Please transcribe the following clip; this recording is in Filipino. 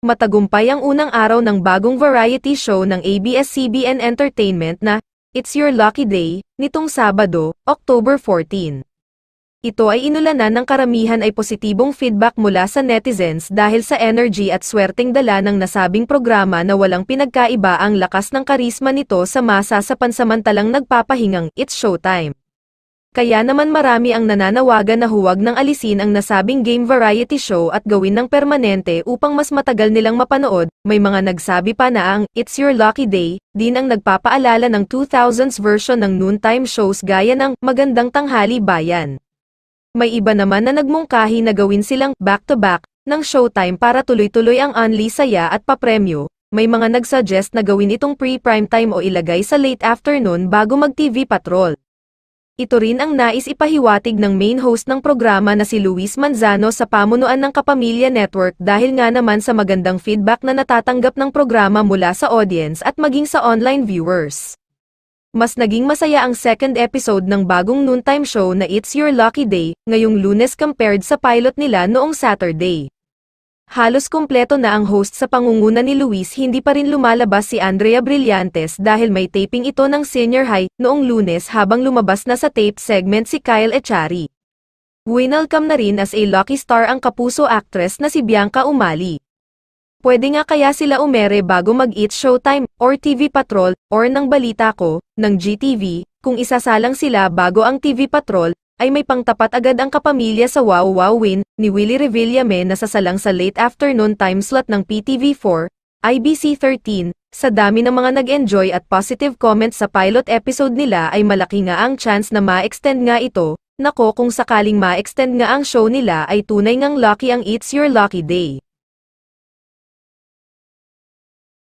Matagumpay ang unang araw ng bagong variety show ng ABS-CBN Entertainment na It's Your Lucky Day nitong Sabado, October 14. Ito ay inulanan ng karamihan ay positibong feedback mula sa netizens dahil sa energy at swerteng dala ng nasabing programa na walang pinagkaiba ang lakas ng karisma nito sa masa sa pansamantalang nagpapahingang It's Showtime. Kaya naman marami ang nananawagan na huwag nang alisin ang nasabing game variety show at gawin ng permanente upang mas matagal nilang mapanood, may mga nagsabi pa na ang It's Your Lucky Day, din ang nagpapaalala ng 2000s version ng noontime shows gaya ng Magandang Tanghali Bayan. May iba naman na nagmungkahi na gawin silang back-to-back -back ng showtime para tuloy-tuloy ang Unli saya at papremyo, may mga nagsuggest na gawin itong pre primetime o ilagay sa late afternoon bago mag-TV patrol. Ito rin ang nais ipahiwatig ng main host ng programa na si Luis Manzano sa pamunuan ng Kapamilya Network dahil nga naman sa magandang feedback na natatanggap ng programa mula sa audience at maging sa online viewers. Mas naging masaya ang second episode ng bagong noontime show na It's Your Lucky Day ngayong lunes compared sa pilot nila noong Saturday. Halos kumpleto na ang host sa pangunguna ni Luis hindi pa rin lumalabas si Andrea Brillantes dahil may taping ito ng Senior High noong lunes habang lumabas na sa tape segment si Kyle Echari. Winalcome na rin as a lucky star ang kapuso actress na si Bianca Umali. Pwede nga kaya sila umere bago mag-eat showtime, or TV Patrol, or ng balita ko, ng GTV, kung isasalang sila bago ang TV Patrol, ay may pangtapat agad ang kapamilya sa Wow Wow Win ni Willie Revillame na sasalang sa late afternoon time slot ng PTV4, IBC13, sa dami ng mga nag-enjoy at positive comments sa pilot episode nila ay malaki nga ang chance na ma-extend nga ito, nako kung sakaling ma-extend nga ang show nila ay tunay ngang lucky ang It's Your Lucky Day.